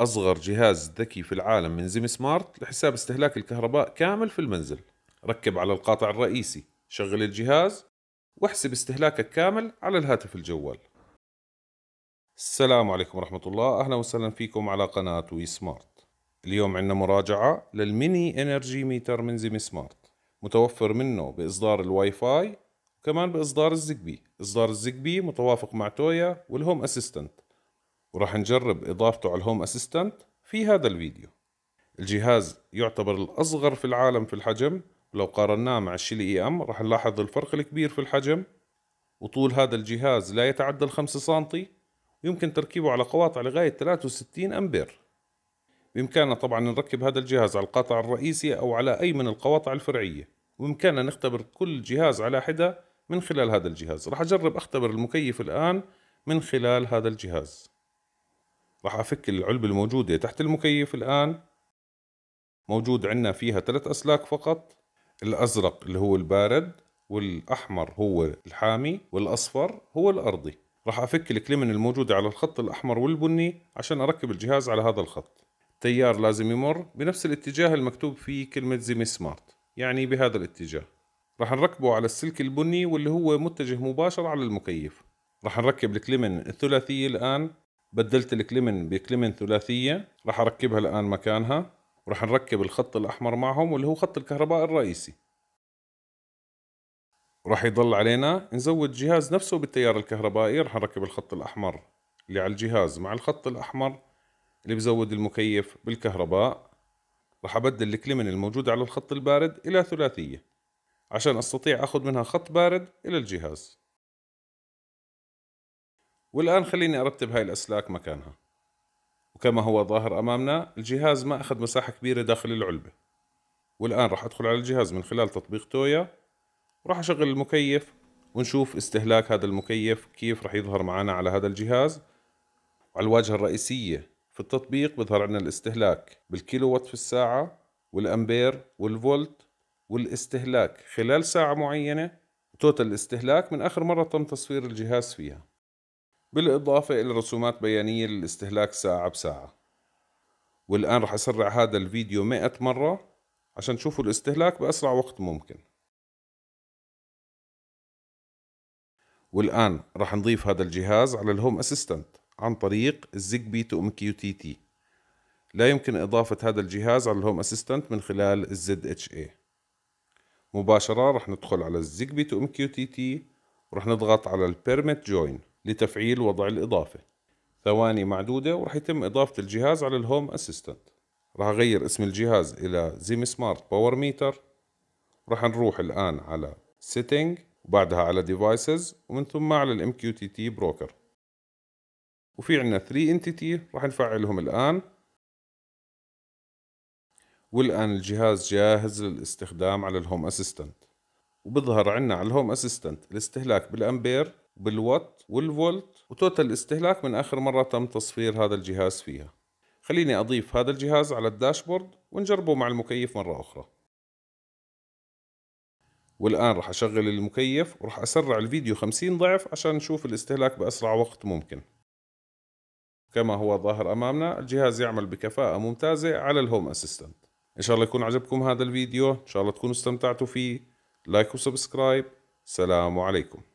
أصغر جهاز ذكي في العالم من زيم سمارت لحساب استهلاك الكهرباء كامل في المنزل ركب على القاطع الرئيسي شغل الجهاز واحسب استهلاكك كامل على الهاتف الجوال السلام عليكم ورحمة الله أهلا وسهلا فيكم على قناة وي سمارت اليوم عندنا مراجعة للميني انرجي ميتر من زيم سمارت متوفر منه بإصدار الواي فاي وكمان بإصدار الزقبي إصدار الزقبي متوافق مع تويا والهوم أسيستنت وراح نجرب إضافته على الهوم أسيستنت في هذا الفيديو الجهاز يعتبر الأصغر في العالم في الحجم ولو قارناه مع الشيلي اي ام راح نلاحظ الفرق الكبير في الحجم وطول هذا الجهاز لا يتعدى الخمسة سنتي ويمكن تركيبه على قواطع لغاية 63 أمبير بإمكاننا طبعا نركب هذا الجهاز على القاطع الرئيسي أو على أي من القواطع الفرعية وبإمكاننا نختبر كل جهاز على حدة من خلال هذا الجهاز راح أجرب أختبر المكيف الآن من خلال هذا الجهاز راح أفك العلبة الموجودة تحت المكيف الآن موجود عندنا فيها ثلاث أسلاك فقط الأزرق اللي هو البارد والأحمر هو الحامي والأصفر هو الأرضي راح أفك الكليمن الموجودة على الخط الأحمر والبني عشان أركب الجهاز على هذا الخط التيار لازم يمر بنفس الاتجاه المكتوب فيه كلمة زيمي سمارت يعني بهذا الاتجاه راح نركبه على السلك البني واللي هو متجه مباشر على المكيف راح نركب الكليمن الثلاثية الآن بدلت الكليمن بكليمن ثلاثيه راح اركبها الان مكانها وراح نركب الخط الاحمر معهم واللي هو خط الكهرباء الرئيسي راح يضل علينا نزود جهاز نفسه بالتيار الكهربائي راح نركب الخط الاحمر اللي على الجهاز مع الخط الاحمر اللي بزود المكيف بالكهرباء راح ابدل الكليمن الموجود على الخط البارد الى ثلاثيه عشان استطيع اخذ منها خط بارد الى الجهاز والآن خليني أرتب هاي الأسلاك مكانها وكما هو ظاهر أمامنا الجهاز ما أخذ مساحة كبيرة داخل العلبة والآن راح أدخل على الجهاز من خلال تطبيق تويا وراح أشغل المكيف ونشوف استهلاك هذا المكيف كيف راح يظهر معنا على هذا الجهاز على الواجهة الرئيسية في التطبيق بيظهر عندنا الاستهلاك بالكيلو وات في الساعة والأمبير والفولت والاستهلاك خلال ساعة معينة توتال الاستهلاك من آخر مرة تم تصوير الجهاز فيها بالإضافة إلى رسومات بيانية للاستهلاك ساعة بساعة والآن رح أسرع هذا الفيديو مئة مرة عشان تشوفوا الاستهلاك بأسرع وقت ممكن والآن رح نضيف هذا الجهاز على الهوم أسيستنت عن طريق الزيج بي تو ام كيو تي تي لا يمكن إضافة هذا الجهاز على الهوم أسيستنت من خلال الزد اتش اي مباشرة رح ندخل على الزيج بي تو ام كيو تي تي ورح نضغط على البيرميت جوين لتفعيل وضع الإضافة ثواني معدودة ورح يتم إضافة الجهاز على الهوم أسيستنت راح أغير اسم الجهاز إلى زيم سمارت باور ميتر رح نروح الآن على سيتنج وبعدها على ديفايسز ومن ثم على الام كيو تي تي بروكر وفي عنا 3 انتيتي راح نفعلهم الآن والآن الجهاز جاهز للاستخدام على الهوم أسيستنت وبظهر عنا على الهوم أسيستنت الاستهلاك بالأمبير بالوات والفولت وتوتال الاستهلاك من آخر مرة تم تصفير هذا الجهاز فيها خليني أضيف هذا الجهاز على الداشبورد ونجربه مع المكيف مرة أخرى والآن راح أشغل المكيف وراح أسرع الفيديو 50 ضعف عشان نشوف الاستهلاك بأسرع وقت ممكن كما هو ظاهر أمامنا الجهاز يعمل بكفاءة ممتازة على الهوم أسيستنت إن شاء الله يكون عجبكم هذا الفيديو إن شاء الله تكونوا استمتعتوا فيه لايك وسبسكرايب سلام عليكم